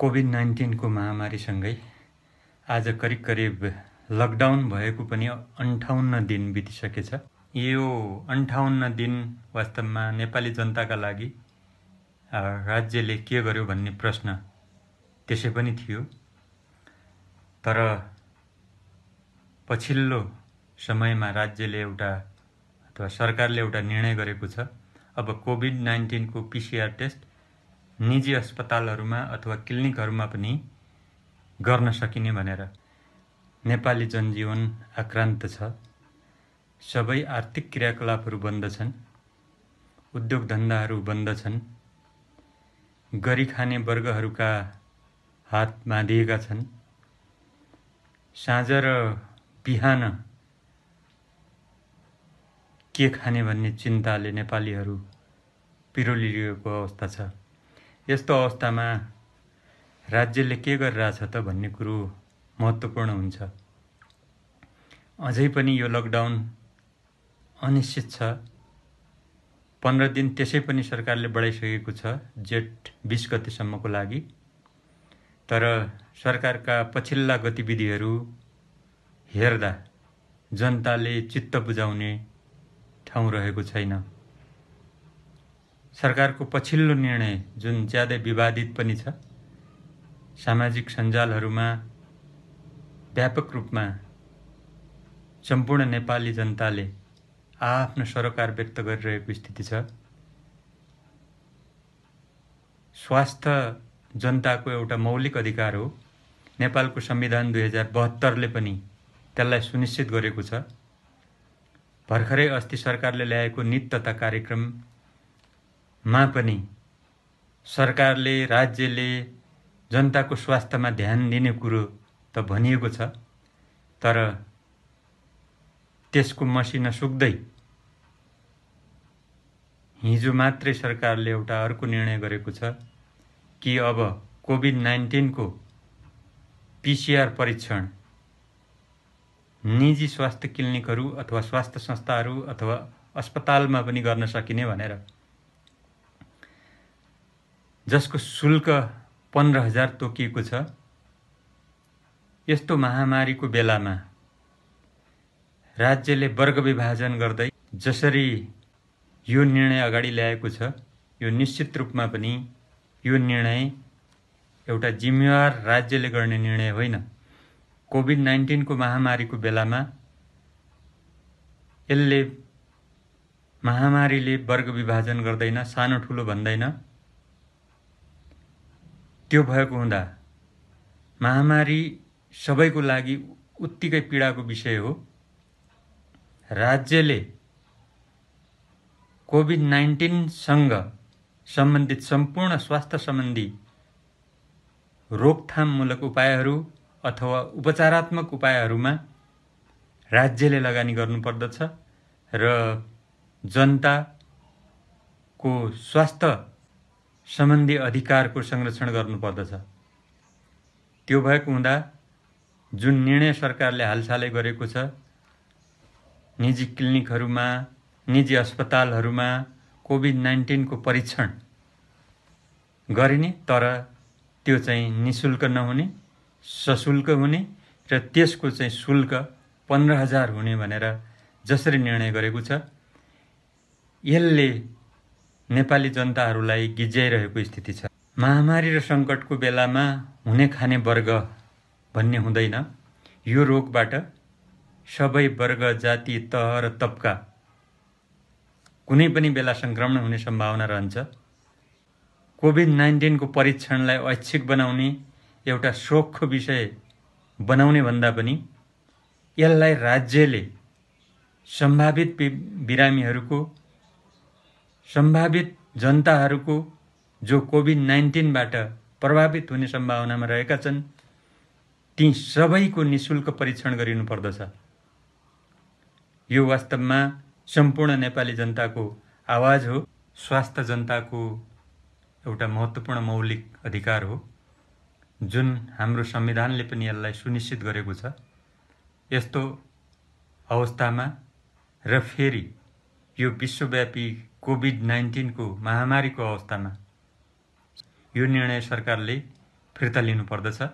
covid नाइन्टिनको महामारीसँगै आज करिब करिब लकडाउन भएको पनि अन्ठाउन्न दिन बितिसकेछ यो अन्ठाउन्न दिन वास्तवमा नेपाली जनताका लागि राज्यले के गर्यो भन्ने प्रश्न त्यसै पनि थियो तर पछिल्लो समयमा राज्यले एउटा अथवा सरकारले एउटा निर्णय गरेको छ अब कोभिड नाइन्टिनको पिसिआर टेस्ट निजी अस्पतालहरूमा अथवा क्लिनिकहरूमा पनि गर्न सकिने भनेर नेपाली जनजीवन आक्रान्त छ सबै आर्थिक क्रियाकलापहरू बन्द छन् उद्योग धन्दाहरू बन्द छन् गरिखाने खाने वर्गहरूका हात बाँधिएका छन् साँझ र बिहान के खाने भन्ने चिन्ताले नेपालीहरू पिरोलिरहेको अवस्था छ यस्तो अवस्थामा राज्यले के गरिरहेछ त भन्ने कुरो महत्त्वपूर्ण हुन्छ अझै पनि यो लकडाउन अनिश्चित छ पन्ध्र दिन त्यसै पनि सरकारले बढाइसकेको छ जेठ बिस गतिसम्मको लागि तर सरकारका पछिल्ला गतिविधिहरू हेर्दा जनताले चित्त बुझाउने ठाउँ रहेको छैन सरकारको पछिल्लो निर्णय जुन ज्यादै विवादित पनि छ सामाजिक सञ्जालहरूमा व्यापक रूपमा सम्पूर्ण नेपाली जनताले आआफ्नो सरोकार व्यक्त गरिरहेको स्थिति छ स्वास्थ्य जनताको एउटा मौलिक अधिकार हो नेपालको संविधान दुई हजार बहत्तरले पनि त्यसलाई सुनिश्चित गरेको छ भर्खरै अस्ति सरकारले ल्याएको नित तथा कार्यक्रम मा पनि सरकारले राज्यले जनताको स्वास्थ्यमा ध्यान दिने कुरो त भनिएको छ तर त्यसको मसिना सुक्दै हिजो मात्रै सरकारले एउटा अर्को निर्णय गरेको छ कि अब कोभिड नाइन्टिनको पिसिआर परीक्षण निजी स्वास्थ्य क्लिनिकहरू अथवा स्वास्थ्य संस्थाहरू अथवा अस्पतालमा पनि गर्न सकिने भनेर जसको शुल्क पन्ध्र हजार तोकिएको छ यस्तो महामारीको बेलामा राज्यले वर्ग विभाजन गर्दै जसरी यो निर्णय अगाडि ल्याएको छ यो निश्चित रूपमा पनि यो निर्णय एउटा जिम्मेवार राज्यले गर्ने निर्णय होइन कोभिड नाइन्टिनको महामारीको बेलामा यसले महामारीले वर्ग विभाजन गर्दैन सानो ठुलो भन्दैन त्यो भएको हुँदा महामारी सबैको लागि उत्तिकै पीडाको विषय हो राज्यले कोभिड नाइन्टिनसँग सम्बन्धित सम्पूर्ण स्वास्थ्य सम्बन्धी रोकथाममूलक उपायहरू अथवा उपचारात्मक उपायहरूमा राज्यले लगानी गर्नुपर्दछ र जनताको स्वास्थ्य सम्बन्धी अधिकारको संरक्षण गर्नुपर्दछ त्यो भएको हुँदा जुन निर्णय सरकारले हालसालै गरेको छ निजी क्लिनिकहरूमा निजी अस्पतालहरूमा कोभिड नाइन्टिनको परीक्षण गरिने तर त्यो चाहिँ नि शुल्क नहुने सशुल्क हुने र त्यसको चाहिँ शुल्क पन्ध्र हजार हुने भनेर जसरी निर्णय गरेको छ यसले नेपाली जनताहरूलाई गिज्याइरहेको स्थिति छ महामारी र सङ्कटको बेलामा हुने खाने वर्ग भन्ने हुँदैन यो रोगबाट सबै वर्ग जाति तह र तबका कुनै पनि बेला सङ्क्रमण हुने सम्भावना रहन्छ कोभिड नाइन्टिनको परीक्षणलाई ऐच्छिक बनाउने एउटा सोखको विषय बनाउने भन्दा पनि यसलाई राज्यले सम्भावित बिरामीहरूको सम्भावित जनताहरूको जो कोभिड नाइन्टिनबाट प्रभावित हुने सम्भावनामा रहेका छन् ती सबैको निशुल्क परीक्षण गरिनुपर्दछ यो वास्तवमा सम्पूर्ण नेपाली जनताको आवाज हो स्वास्थ्य जनताको एउटा महत्त्वपूर्ण मौलिक अधिकार हो जुन हाम्रो संविधानले पनि यसलाई सुनिश्चित गरेको छ यस्तो अवस्थामा र फेरि यो विश्वव्यापी कोभिड नाइन्टिनको महामारीको अवस्थामा यो निर्णय सरकारले फिर्ता लिनुपर्दछ